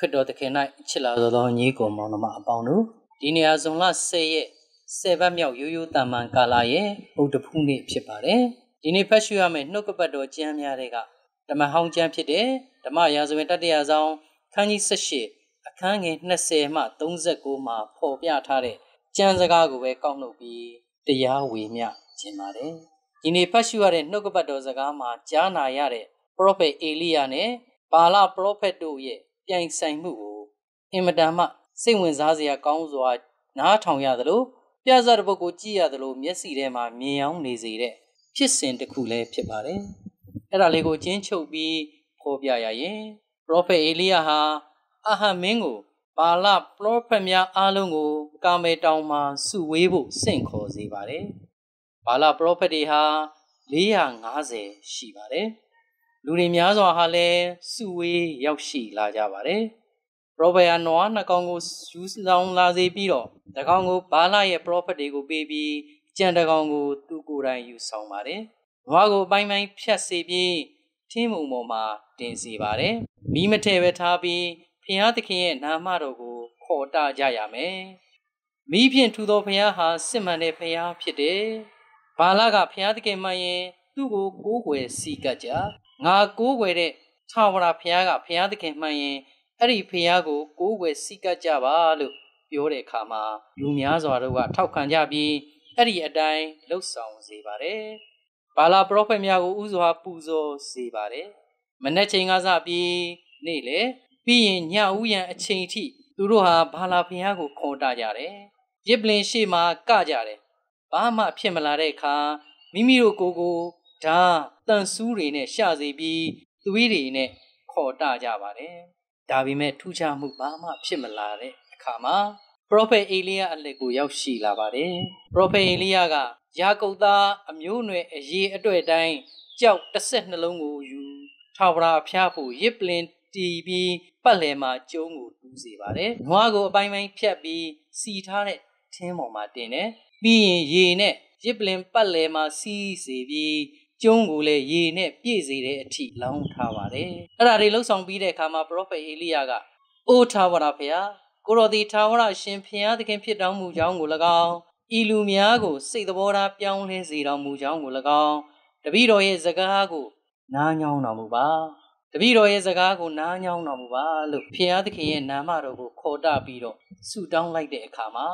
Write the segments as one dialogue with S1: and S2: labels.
S1: ခရစ်တော်သခင်၌ချစ်လာသောညီကိုမောင်နှမအပေါင်းတို့ဒီနေရာဇွန်လ10ရက်10ဘတ်မြောက်ရိုးရိုးတမန်ကာလာရဲ့ဥဒ္ဓဖူးနေ့ဖြစ်ပါတယ်ဒီနေ့ဖတ်ရှုရမယ့်နှုတ်ကပတ်တော်ကျမ်းများတွေကဓမ္မဟောင်းကျမ်းဖြစ်တဲ့ဓမ္မရာဇဝင်တတိယဆောင်ခန်းကြီး18အခန်းငယ်20မှ39မှာဖော်ပြထားတဲ့ကျမ်းစကားကိုပဲကောက်နှုတ်ပြီးတရားဝေမျှခြင်းပါတယ်ဒီနေ့ဖတ်ရှုရတဲ့နှုတ်ကပတ်တော်စကားမှာကြားနာရတဲ့ပရောဖက်အေလိယနဲ့ပါလပရောဖက်တို့ရဲ့ပြိုင်ဆိုင်မှုကိုအင်မတန်မှစိတ်ဝင်စားစရာကောင်းစွာ နားထောင်ရသလိုပြဇာတ်တစ်ပုဒ်ကိုကြည့်ရသလိုမျက်စိထဲမှာမြင်အောင်နေစေတဲ့ဖြစ်စဉ်တစ်ခုလည်းဖြစ်ပါတယ်။အဲ့ဒါလေးကိုကျင်းချုပ်ပြီးဖော်ပြရရင်ပရောဖက်အေလိယဟာအာဟမင်းကိုပါလပရောဖက်များအားလုံးကိုကာမေတောင်မှာစုဝေးဖို့စင့်ခေါ်စေပါတယ်။ပါလပရောဖက်တွေဟာ450ရှိပါတယ်။လူတွေများစွာဟာလည်းစုဝေးရောက်ရှိလာကြပါတယ်ပရောဖက်အနွားနှကောင်ကိုယူဆောင်လာစေပြီးတော့တကောင်ကိုဘာလရဲ့ပရောဖက်တွေကိုပေးပြီးကြံတကောင်ကိုသူကိုယ်တိုင်ယူဆောင်ပါတယ်။ဘွားကိုပိုင်းပိုင်းဖြတ်စေပြီး ထင်းမုံပေါ်မှာတင်စေပါတယ်။မိမထဲပဲထားပြီးဖျားသခင်ရဲ့နာမတော်ကိုခေါ်တကြရမယ်။မိဖြင့်ထူသောဖျားဟာစစ်မှန်တဲ့ဖျားဖြစ်တယ်။ဘာလကဖျားသခင်မှရင်သူ့ကို ကိုးကွယ်စီကပ်ကြငါကိုးကွယ်တဲ့ထာဝရဘုရားကဘုရားသခင်မှန်ရင်အဲ့ဒီဘုရားကိုကိုးကွယ်စည်းကပ်ကြပါလို့ပြောတဲ့အခါမှာလူများစွာတို့ကထောက်ခံကြပြီးအဲ့ဒီအတိုင်းလှုပ်ဆောင်စေပါတယ်။ဘာလာပရောဖက်များကိုဥစွာပူဇော်စေပါတယ်။မနေ့ချိန်ကစပြီးနေ့လေပြီးရင်ညဦးရန်အချိန်ထိသူတို့ဟာဘာလာဘုရားကိုခေါ်တာကြတယ်။ရစ်ပလင်ရှေ့မှာကကြတယ်။ဘာမှဖြစ်မလာတဲ့အခါမိမိတို့ကိုယ်ကိုဓာတန်ဆူးတွေနဲ့ရှာစေပြီးသွေးတွေနဲ့ခေါ်တကြပါတယ်။ဒါပေမဲ့ထူးခြားမှုဘာမှဖြစ်မလာတဲ့အခါမှာပရောဖက်အေလိယအလက်ကိုရောက်ရှိလာပါတယ်။ပရောဖက်အေလိယကယာကုပ်သားအမျိုးအနွယ်အရေးအတွေ့အတိုင်းကြောက်တစ်ဆက်နှလုံးကိုယူထာဝရဖျားဖို့ရစ်ပလင်တီးပြီးပတ်လည်မှာကျုံးကိုတူးစေပါတယ်။နွားကိုအပိုင်းပိုင်းဖြတ်ပြီးစီထားတဲ့ထင်းပေါ်မှာတင်တယ်။ပြီးရင်ရေနဲ့ရစ်ပလင်ပတ်လည်မှာစီးစေပြီးကျုံးကိုလည်းရေနဲ့ပြည့်စေတဲ့အထိလောင်းထားပါတယ်။အဲ့ဒါတွေလှုပ်ဆောင်ပြီးတဲ့အခါမှာပရောဖက်အေလိယက"အိုထာဝရဖျားကိုတော်သည်ထာဝရရှင်ဖျားသခင်ဖြစ်တော်မူကြောင်းကို၎င်းဤလူများကိုစိတ်သဘောထားပြောင်းလဲစေတော်မူကြောင်းကို၎င်းတပည့်တော်ရဲ့စကားကိုနားညောင်းတော်မူပါတပည့်တော်ရဲ့စကားကိုနားညောင်းတော်မူပါလို့ဖျားသခင်ရဲ့နာမတော်ကိုခေါ်တပြီးတော့ဆုတောင်းလိုက်တဲ့အခါမှာ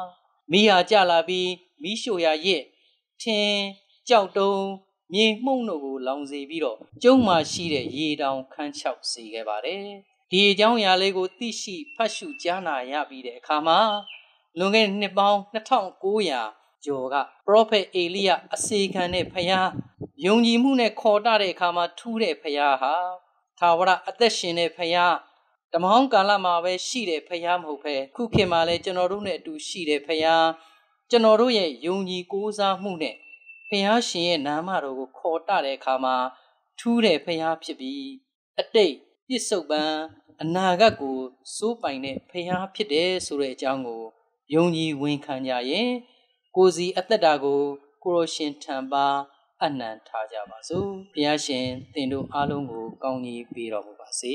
S1: မိဟာကြလာပြီးမိရှိုရာရဲ့ထင်းကြောက်တုံးမြေမှုန့်တို့ကိုလောင်စေပြီးတော့ကျုံမှရှိတဲ့ရေတောင်ခန်းချောက်စေခဲ့ပါတယ်။ဒီအကြောင်းအရာလေးကိုသိရှိဖတ်ရှုကြားနာရပြီးတဲ့အခါမှာလွန်ခဲ့တဲ့နှစ်ပေါင်း2900ကျော်ကပရောဖက်အေလိယအစီခံတဲ့ဖခင်ယုံကြည်မှုနဲ့ခေါ်တတဲ့အခါမှာထူးတဲ့ဖခင်ဟာသာဝရအသက်ရှင်တဲ့ဖခင်တမောင်းကာလမှာပဲရှိတဲ့ဖခင်မဟုတ်ပဲခုခေတ်မှာလည်းကျွန်တော်တို့နဲ့အတူရှိတဲ့ဖခင်ကျွန်တော်တို့ရဲ့ယုံကြည်ကိုးစားမှုနဲ့ဖျားရှင်ရဲ့နာမတော်ကို ခေါ်တတဲ့အခါမှာထူးတဲ့ဖျားဖြစ်ပြီးအတိတ်ပြစ္ဆုတ်ပံအနာဂတ်ကိုစိုးပိုင်တဲ့ဖျားဖြစ်တယ်ဆိုတဲ့အကြောင်းကိုယုံကြည်ဝန်ခံကြရင် ကိုစီအသက်တာကို ကိုရရှင်ထံပါအနန္တထားကြပါစို့ဘုရားရှင်တင်တို့အားလုံးကိုကောင်းကြီးပေးတော်မူပါစေ